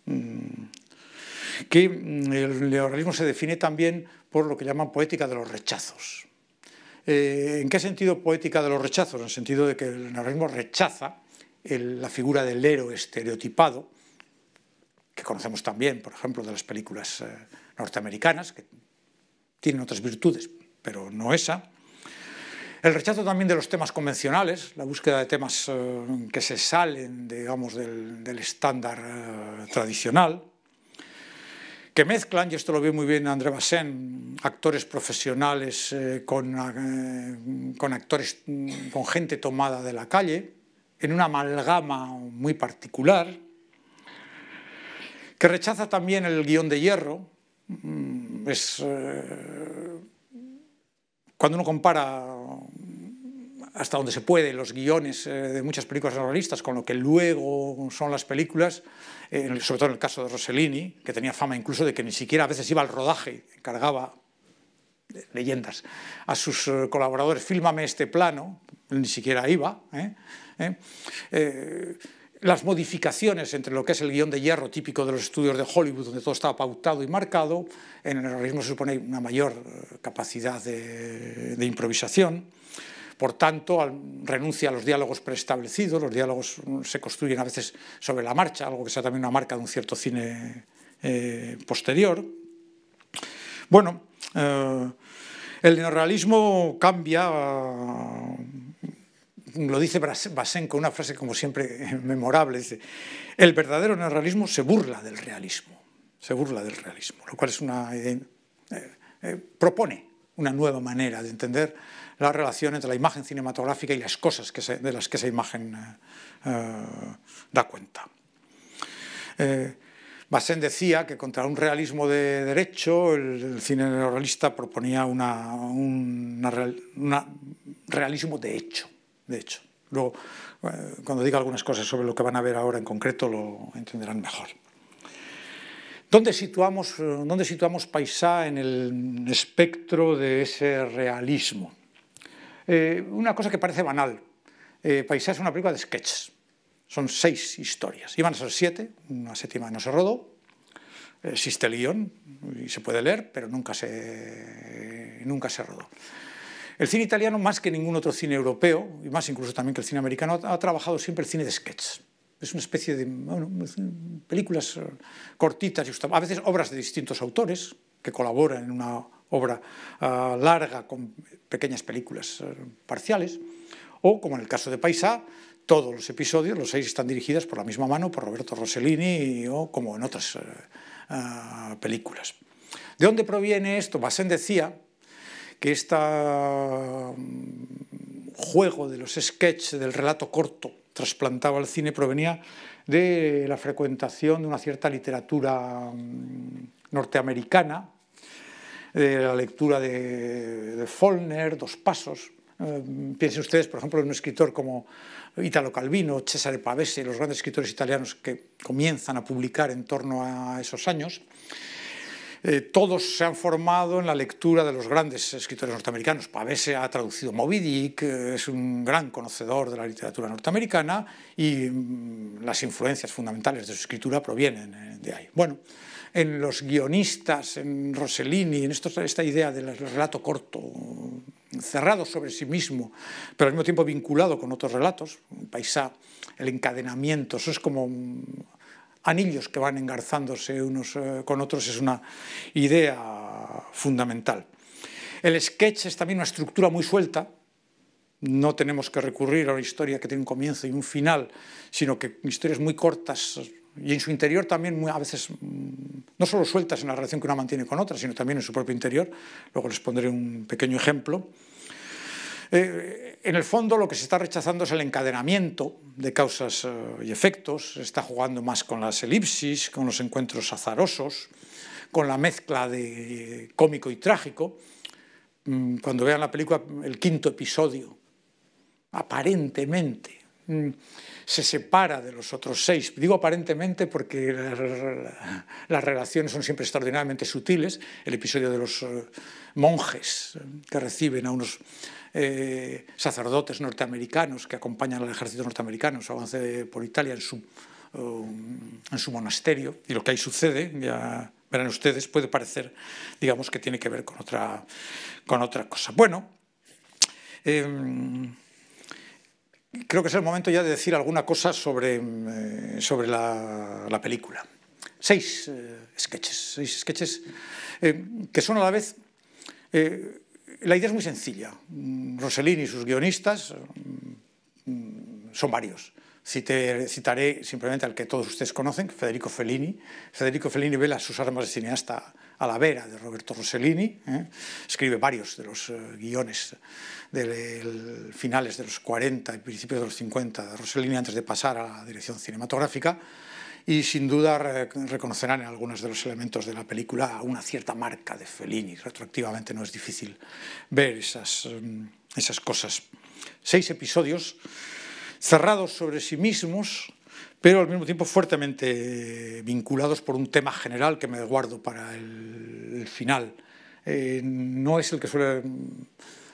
mm, que mm, el neorrealismo se define también por lo que llaman poética de los rechazos. Eh, ¿En qué sentido poética de los rechazos? En el sentido de que el narratismo rechaza la figura del héroe estereotipado, que conocemos también, por ejemplo, de las películas eh, norteamericanas, que tienen otras virtudes, pero no esa. El rechazo también de los temas convencionales, la búsqueda de temas eh, que se salen, digamos, del estándar tradicional que mezclan, y esto lo ve muy bien André Bassin, actores profesionales eh, con, eh, con, actores, mm, con gente tomada de la calle, en una amalgama muy particular, que rechaza también el guión de hierro. Mm, eh, cuando uno compara hasta donde se puede los guiones de muchas películas realistas con lo que luego son las películas, sobre todo en el caso de Rossellini, que tenía fama incluso de que ni siquiera a veces iba al rodaje, encargaba leyendas a sus eh, colaboradores, fílmame este plano, ni siquiera iba. ¿eh? ¿Eh? las modificaciones entre lo que es el guión de hierro típico de los estudios de Hollywood, donde todo estaba pautado y marcado, en el realismo supone una mayor capacidad de improvisación. Por tanto, renuncia a los diálogos preestablecidos, los diálogos mm, se construyen a veces sobre la marcha, algo que sea también una marca de un cierto cine eh, posterior. Bueno, eh, el neorrealismo cambia, mm, lo dice Basenko con una frase como siempre memorable, dice, el verdadero neorrealismo se burla del realismo, se burla del realismo, lo cual es una... Eh, propone una nueva manera de entender la relación entre la imagen cinematográfica y las cosas de las que esa imagen eh, eh, da cuenta. Eh, decía que contra un realismo de derecho el, cine realista proponía un realismo de hecho, de hecho. Luego, eh, cuando diga algunas cosas sobre lo que van a ver ahora en concreto, lo entenderán mejor. ¿Dónde situamos, dónde situamos Paisá en el espectro de ese realismo? Eh, una cosa que parece banal. Eh, es una película de sketches. Son seis historias. Iban a ser siete, una séptima no se rodó. Existe el guión y se puede leer, pero nunca se, nunca se rodó. El cine italiano, más que ningún otro cine europeo, y más incluso también que el cine americano, ha, trabajado siempre el cine de sketches. Es una especie de películas cortitas, y a veces obras de distintos autores que colaboran en una obra ah, larga con pequeñas películas eh, parciales, o como en el caso de Paisá, todos los episodios, los seis están dirigidos por la misma mano, por Roberto Rossellini, o como en otras eh, ah, películas. ¿De dónde proviene esto? Basen decía que este mm, juego de los sketches, del relato corto, trasplantado al cine, provenía de la frecuentación de una cierta literatura mm, norteamericana, de la lectura de, Follner, Dos Pasos. Eh, piensen ustedes, por ejemplo, en un escritor como Italo Calvino, Cesare Pavese, los grandes escritores italianos que comienzan a publicar en torno a esos años. Eh, todos se han formado en la lectura de los grandes escritores norteamericanos. Pavese ha traducido Moby Dick, eh, es un gran conocedor de la literatura norteamericana y mm, las influencias fundamentales de su escritura provienen eh, de ahí. Bueno, en los guionistas, en Rossellini, en esta idea del relato corto, cerrado sobre sí mismo, pero al mismo tiempo vinculado con otros relatos, Paisa, el encadenamiento, eso es como anillos que van engarzándose unos eh, con otros es una idea fundamental. El sketch es también una estructura muy suelta, no tenemos que recurrir a una historia que tiene un comienzo y un final, sino que historias muy cortas y en su interior también a veces mm, no solo sueltas en la relación que una mantiene con otra, sino también en su propio interior. Luego les pondré un pequeño ejemplo. Eh, en el fondo lo que se está rechazando es el encadenamiento de causas eh, y efectos, se está jugando más con las elipsis, con los encuentros azarosos, con la mezcla de eh, cómico y trágico. Mm, cuando vean la película, el quinto episodio, aparentemente, mm, se separa de los otros seis. Digo aparentemente porque las relaciones son siempre extraordinariamente sutiles. El episodio de los monjes que reciben a unos eh, sacerdotes norteamericanos que acompañan al ejército norteamericano, su avance por Italia um, en su, monasterio, y lo que ahí sucede, ya verán ustedes, puede parecer, digamos, que tiene que ver con otra, con cosa. Bueno, em, creo que es el momento ya de decir alguna cosa sobre, em, eh, sobre la, película. Seis eh, sketches, seis sketches em, que son a la vez la idea es muy sencilla. Mm, Rossellini y sus guionistas mm, mm, son varios. citaré simplemente al que todos ustedes conocen, Federico Fellini. Federico Fellini vela sus armas de cineasta a la vera de Roberto Rossellini. ¿eh? Escribe varios de los eh, guiones de finales de los 40 y principios de los 50 de Rossellini antes de pasar a la dirección cinematográfica y sin duda reconocerán en algunos de los elementos de la película una cierta marca de Fellini. Retroactivamente no es difícil ver esas, em, esas cosas. Seis episodios cerrados sobre sí mismos, pero al mismo tiempo fuertemente vinculados por un tema general que me guardo para el, final. Eh, no es el que suele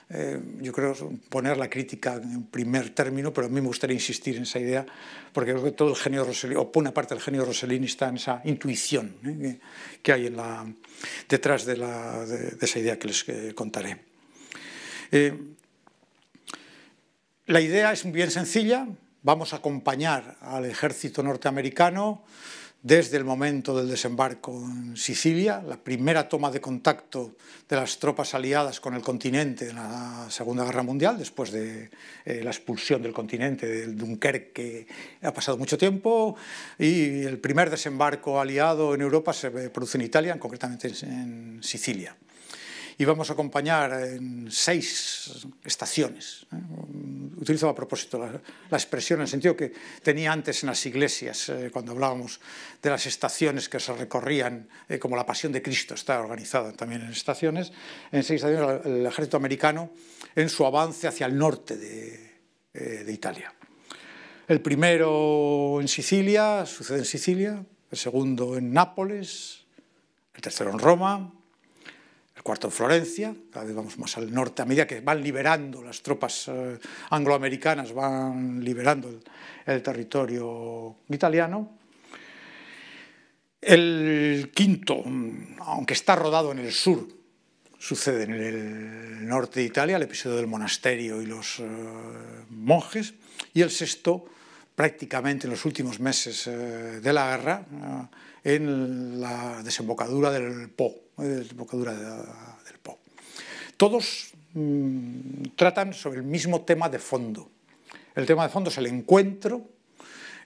eh, yo creo, poner la crítica en primer término, pero a mí me gustaría insistir en esa idea, porque creo que todo el genio Rossellini, o una parte del genio Rossellini, está en esa intuición ¿eh? que, hay detrás de, esa idea que les contaré. Eh, la idea es bien sencilla, vamos a acompañar al ejército norteamericano desde el momento del desembarco en Sicilia, la primera toma de contacto de las tropas aliadas con el continente en la Segunda Guerra Mundial, después de eh, la expulsión del continente del Dunkerque, ha pasado mucho tiempo, y el primer desembarco aliado en Europa se produce en Italia, concretamente en Sicilia íbamos a acompañar en seis estaciones. ¿eh? utilizaba a propósito la, expresión en el sentido que tenía antes en las iglesias, eh, cuando hablábamos de las estaciones que se recorrían, eh, como la Pasión de Cristo está organizada también en estaciones, en seis estaciones el, ejército americano en su avance hacia el norte de Italia. El primero en Sicilia, sucede en Sicilia, el segundo en Nápoles, el tercero en Roma, cuarto Florencia, vamos más al norte, a medida que van liberando las tropas eh, angloamericanas, van liberando el, territorio italiano. El quinto, aunque está rodado en el sur, sucede en el norte de Italia, el episodio del monasterio y los eh, monjes, y el sexto, prácticamente en los últimos meses eh, de la guerra, en la desembocadura del Po de Bocadura del pop... Todos mm, tratan sobre el mismo tema de fondo. El tema de fondo es el encuentro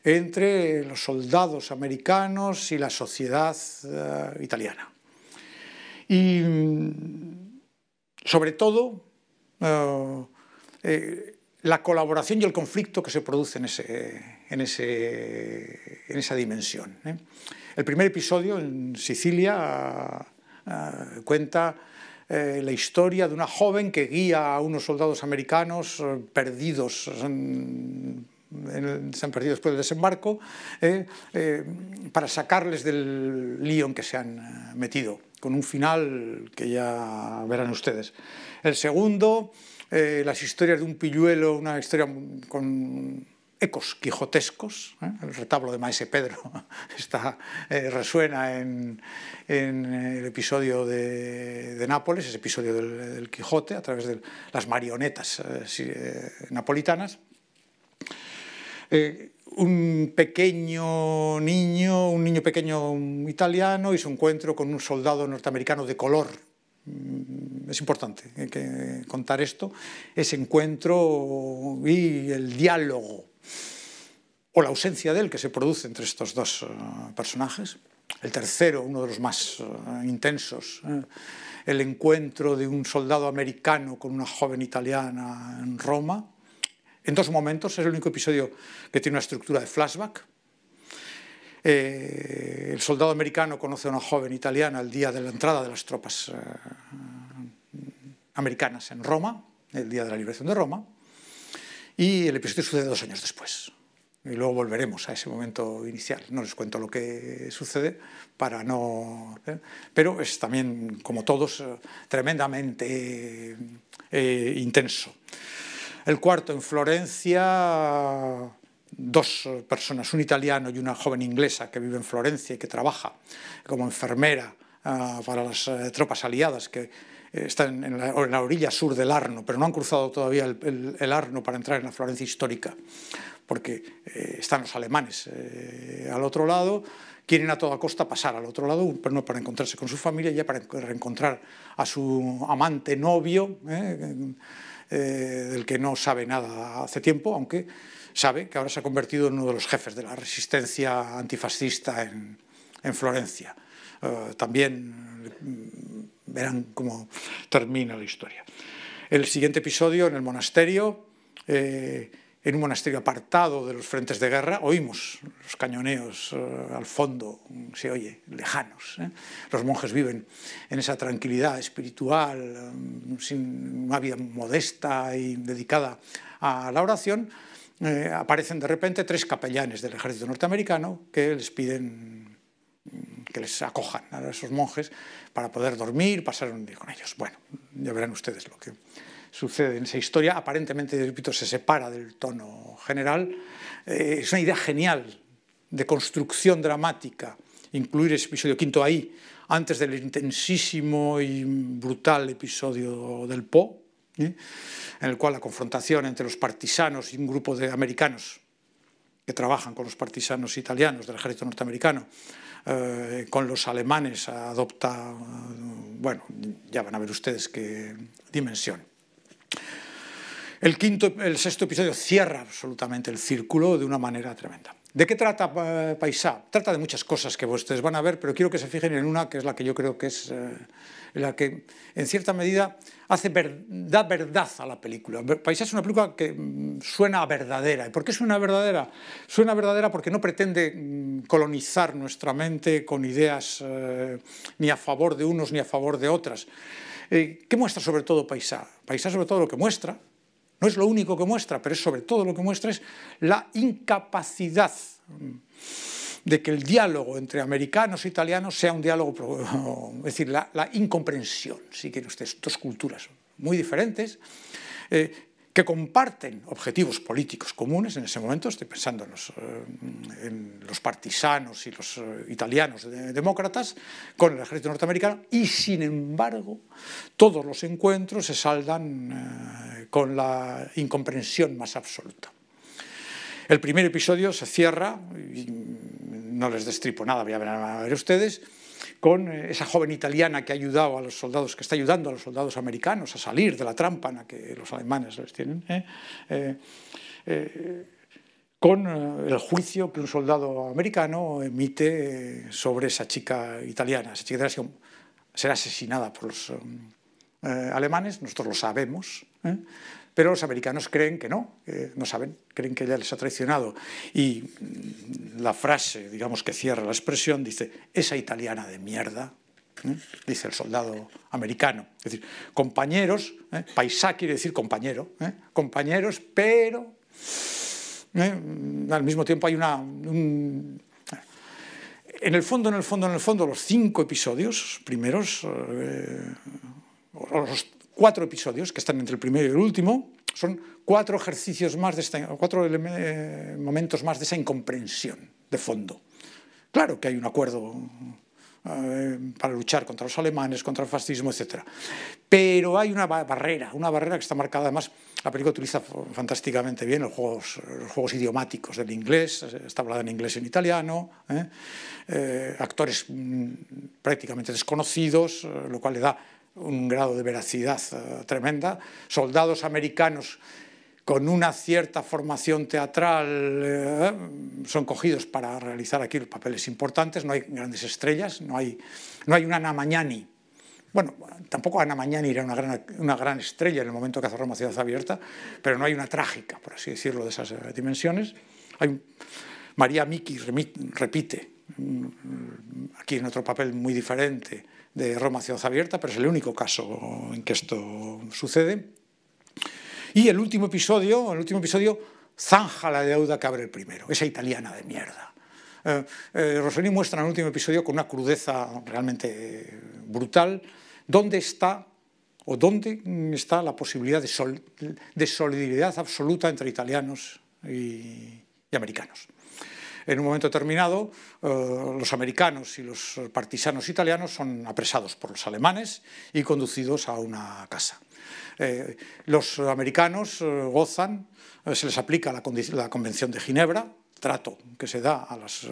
entre los soldados americanos y la sociedad eh, italiana. Y mm, sobre todo eh, eh, la colaboración y el conflicto que se produce en, ese, en, esa dimensión. El primer episodio en Sicilia eh, cuenta eh, la historia de una joven que guía a unos soldados americanos eh, perdidos, mm, se han perdido después del desembarco, para sacarles del lío en que se han metido, con un final que ya verán ustedes. El segundo, las historias de un pilluelo, una historia con ecos quijotescos. ¿eh? El retablo de Maese Pedro está, eh, resuena en, el episodio de, Nápoles, ese episodio del, Quijote, a través de las marionetas eh, napolitanas. un pequeño niño, un niño pequeño italiano, y su encuentro con un soldado norteamericano de color. Mm, es importante contar esto, ese encuentro y el diálogo o la ausencia de él que se produce entre estos dos eh, personajes. El tercero, uno de los más eh, intensos, eh, el encuentro de un soldado americano con una joven italiana en Roma. En dos momentos, es el único episodio que tiene una estructura de flashback. el soldado americano conoce a una joven italiana el día de la entrada de las tropas americanas en Roma, el día de la liberación de Roma. Y el episodio sucede dos años después. Y luego volveremos a ese momento inicial. No les cuento lo que sucede para no... ¿eh? Pero es también, como todos, eh, tremendamente eh, intenso. El cuarto en Florencia dos personas, un italiano y una joven inglesa que vive en Florencia y que trabaja como enfermera ah, para las tropas aliadas que eh, están en la, orilla sur del Arno, pero no han cruzado todavía el, Arno para entrar en la Florencia histórica, porque eh, están los alemanes eh, al otro lado, quieren a toda costa pasar al otro lado, pero no para encontrarse con su familia, ya para reencontrar a su amante novio, del que no sabe nada hace tiempo, aunque sabe que ahora se ha convertido en uno de los jefes de la resistencia antifascista en, en Florencia. también verán cómo termina la historia. El siguiente episodio en el monasterio, eh, en un monasterio apartado de los frentes de guerra, oímos los cañoneos eh, al fondo, se oye, lejanos. ¿eh? Los monjes viven en esa tranquilidad espiritual, mm, sin una vida modesta y dedicada a la oración. aparecen de repente tres capellanes del ejército norteamericano que les piden que les acojan a esos monjes para poder dormir, pasar un día con ellos. Bueno, ya verán ustedes lo que sucede en esa historia. Aparentemente, repito, se separa del tono general. Eh, es una idea genial de construcción dramática incluir ese episodio quinto ahí, antes del intensísimo y brutal episodio del Po, en el cual la confrontación entre los partisanos y un grupo de americanos que trabajan con los partisanos italianos del ejército norteamericano eh, con los alemanes adopta, bueno, ya van a ver ustedes qué dimensión. El, quinto, el sexto episodio cierra absolutamente el círculo de una manera tremenda. ¿De qué trata eh, Paisá? Trata de muchas cosas que ustedes van a ver, pero quiero que se fijen en una que es la que yo creo que es eh, la que, en cierta medida, hace da verdad a la película. Paisá es una película que mm, suena verdadera. ¿Y por qué suena verdadera? Suena verdadera porque no pretende mm, colonizar nuestra mente con ideas eh, ni a favor de unos ni a favor de otras. ¿Qué muestra sobre todo Paisá? Paisa sobre todo lo que muestra no es lo único que muestra, pero es sobre todo lo que muestra es la incapacidad mm, de que el diálogo entre americanos e italianos sea un diálogo, es decir, la, incomprensión, si que ustedes, dos culturas muy diferentes, eh, que comparten objetivos políticos comunes, en ese momento estoy pensando en los, eh, partisanos y los eh, italianos demócratas, con el ejército norteamericano, y sin embargo todos los encuentros se saldan eh, con la incomprensión más absoluta. El primer episodio se cierra, y no les destripo nada, voy a ver a ver ustedes, con eh, esa joven italiana que ha ayudado a los soldados, que está ayudando a los soldados americanos a salir de la trampa en la que los alemanes les tienen, ¿eh? Eh, con el juicio que un soldado americano emite sobre esa chica italiana. Esa chica será asesinada por los alemanes, nosotros lo sabemos, pero los americanos creen que no, no saben, creen que ella les ha traicionado. Y mm, la frase, digamos, que cierra la expresión dice, esa italiana de mierda, ¿eh? dice el soldado americano. Es decir, compañeros, ¿eh? paisá quiere decir compañero, ¿eh? compañeros, pero mm, al mismo tiempo hay una... en el fondo, en el fondo, en el fondo, los cinco episodios primeros, cuatro episodios que están entre el primero y el último. Son cuatro ejercicios más, de esta, cuatro eh, momentos más de esa incomprensión de fondo. Claro que hay un acuerdo eh, para luchar contra los alemanes, contra el fascismo, etc. Pero hay una barrera, una barrera que está marcada además, la película utiliza fantásticamente bien los juegos, juegos idiomáticos del inglés, está hablada en inglés y en italiano, eh, actores mm, prácticamente desconocidos, lo cual le da un grado de veracidad eh, tremenda, soldados americanos con una cierta formación teatral eh, son cogidos para realizar aquí los papeles importantes, no hay grandes estrellas, no hay, no hay una Ana mañani Bueno, tampoco Ana mañani era una gran, estrella en el momento que cerró Roma Ciudad Abierta, pero no hay una trágica, por así decirlo, de esas eh, dimensiones. Hay, María Miki repite, mm, aquí en otro papel muy diferente, de Roma Ciudad Abierta, pero es el único caso en que esto sucede. Y el último episodio, el último episodio zanja la deuda que abre el primero, esa italiana de mierda. Eh, eh muestra en el último episodio con una crudeza realmente brutal dónde está o dónde está la posibilidad de, solidaridad absoluta entre italianos y americanos en un momento determinado eh, los americanos y los partisanos italianos son apresados por los alemanes y conducidos a una casa. Eh, los americanos eh, gozan, se les aplica la, Convención de Ginebra, trato que se da a los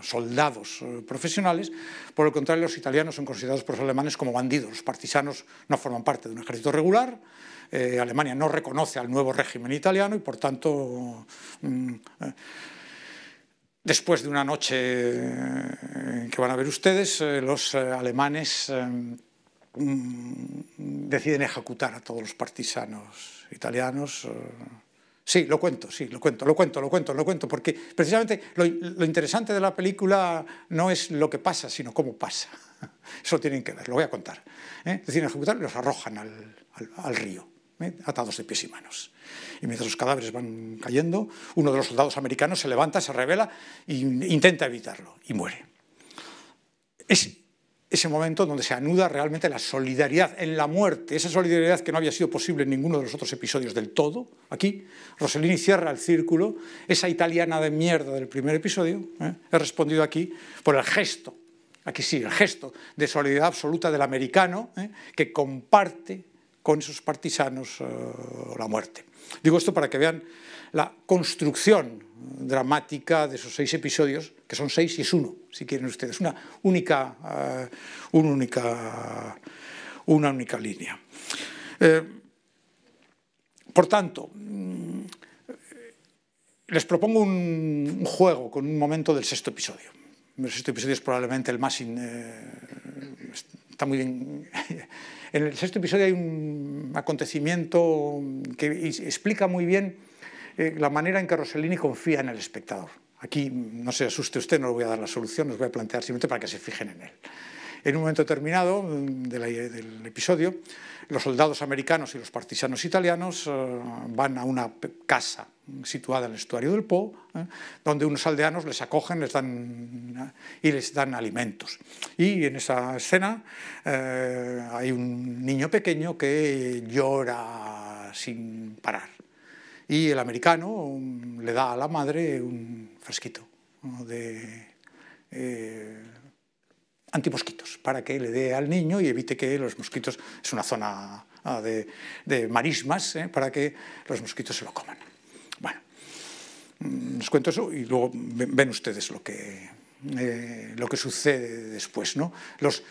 soldados profesionales. Por el contrario, los italianos son considerados por los alemanes como bandidos. Los partisanos no forman parte de un ejército regular. Alemania no reconoce al nuevo régimen italiano y, por tanto, mm, Después de una noche eh, que van a ver ustedes, eh, los eh, alemanes deciden ejecutar a todos los partisanos italianos. Sí, lo cuento, sí, lo cuento, lo cuento, lo cuento, lo cuento, porque precisamente lo, interesante de la película no es lo que pasa, sino cómo pasa. Eso tienen que ver, lo voy a contar. Deciden ejecutar los arrojan al río atados de pies y manos. Y mientras los cadáveres van cayendo, uno de los soldados americanos se levanta, se revela e intenta evitarlo y muere. Es ese momento donde se anuda realmente la solidaridad en la muerte, esa solidaridad que no había sido posible en ninguno de los otros episodios del todo. Aquí Rossellini cierra el círculo, esa italiana de mierda del primer episodio, ¿eh? he respondido aquí por el gesto, aquí sí, el gesto de solidaridad absoluta del americano ¿eh? que comparte con esos partisanos o eh, la muerte. Digo esto para que vean la construcción dramática de esos seis episodios, que son seis y es uno, si quieren ustedes, una única, eh, única, una única línea. Eh, por tanto, mm, les propongo un, juego con un momento del sexto episodio. El sexto episodio es probablemente el más está muy bien. En el sexto episodio hay un acontecimiento que explica muy bien eh, la manera en que Rossellini confía en el espectador. Aquí, no se asuste usted, no le voy a dar la solución, les voy a plantear simplemente para que se fijen en él. En un momento terminado mm, del episodio, los soldados americanos y los partisanos italianos eh, van a una casa situada en el estuario del Po, eh, donde unos aldeanos les acogen les dan, eh, y les dan alimentos. Y en esa escena hay un niño pequeño que llora sin parar. Y el americano le da a la madre un fresquito de antimosquitos para que le dé al niño y evite que los mosquitos, es una zona ah, de, marismas, eh, para que los mosquitos se lo coman. Bueno, os mm, cuento eso y luego ven ustedes lo que, eh, lo que sucede después, ¿no? los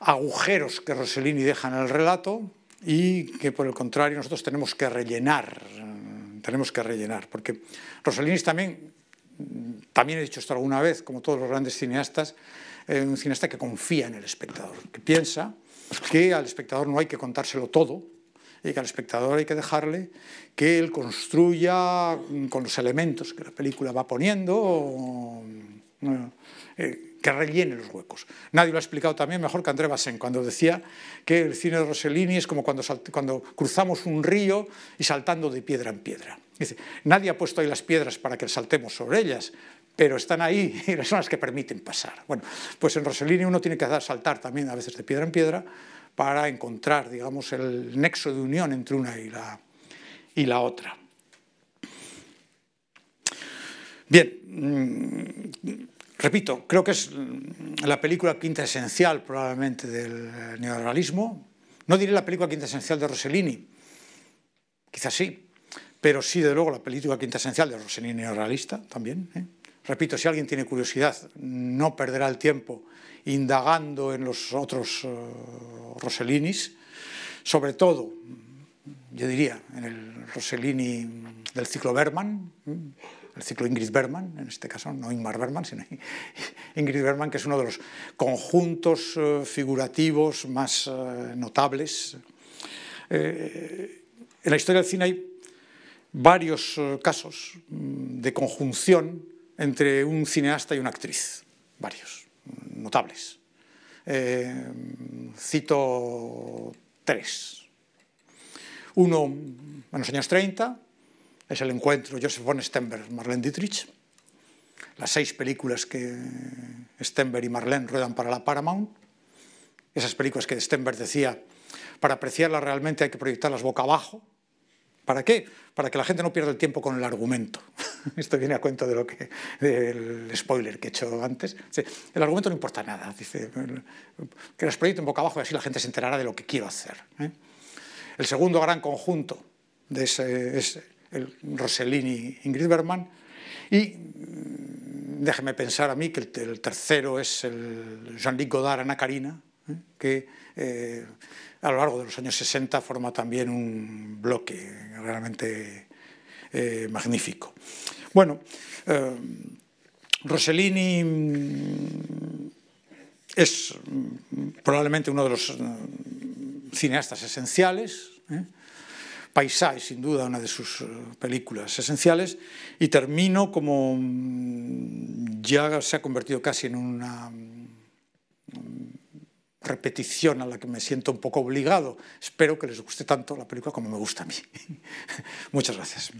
agujeros que Rossellini deja en el relato y que por el contrario nosotros tenemos que rellenar, mm, tenemos que rellenar, porque Rossellini también, mm, también he dicho esto alguna vez, como todos los grandes cineastas, un cineasta que confía en el espectador, que piensa que al espectador no hay que contárselo todo, y que al espectador hay que dejarle que él construya con los elementos que la película va poniendo, mm, eh, que rellene los huecos. Nadie lo ha explicado también mejor que André Bassén, cuando decía que el cine de Rossellini es como cuando, cuando cruzamos un río y saltando de piedra en piedra. Dice, nadie ha puesto ahí las piedras para que saltemos sobre ellas, pero están ahí y son las que permiten pasar. Bueno, pues en Rossellini uno tiene que saltar también a veces de piedra en piedra para encontrar, digamos, el nexo de unión entre una y la, otra. Bien, mm, repito, creo que es mm, la película quinta esencial probablemente del neorealismo. No diré la película quinta esencial de Rossellini, quizás sí, pero sí, de luego, la película quinta esencial de Rossellini neorealista también. ¿eh? Repito, si alguien tiene curiosidad, no perderá el tiempo indagando en los otros eh, Rossellinis, sobre todo, yo diría, en el Rossellini del ciclo Berman, mm, el ciclo Ingrid Berman, en este caso, no Ingmar Berman, sino Ingrid Berman, que es uno de los conjuntos eh, figurativos más eh, notables. en la historia del cine hay varios casos mm, de conjunción entre un cineasta y una actriz, varios, notables. Eh, cito tres. Uno en los años 30 es el encuentro Joseph von Stenberg, Marlene Dietrich, las seis películas que Stenberg y Marlene ruedan para la Paramount, esas películas que Stenberg decía, para apreciarlas realmente hay que proyectarlas boca abajo, ¿Para qué? Para que la gente no pierda el tiempo con el argumento. Esto viene a cuento de lo que, del spoiler que he hecho antes. El argumento no importa nada. Dice, que los en boca abajo y así la gente se enterará de lo que quiero hacer. ¿eh? El segundo gran conjunto de ese, es el Rossellini Ingrid Bergman. Y mm, déjeme pensar a mí que el, tercero es el Jean-Luc Godard Ana Karina, ¿eh? que eh, a lo largo de los años 60 forma también un bloque realmente eh, magnífico. Bueno, eh, Rossellini mm, es mm, probablemente uno de los mm, cineastas esenciales. ¿eh? Paisá sin duda una de sus eh, películas esenciales y termino como ya se ha convertido casi en una repetición a la que me siento un poco obligado. Espero que les guste tanto la película como me gusta a mí. Muchas gracias.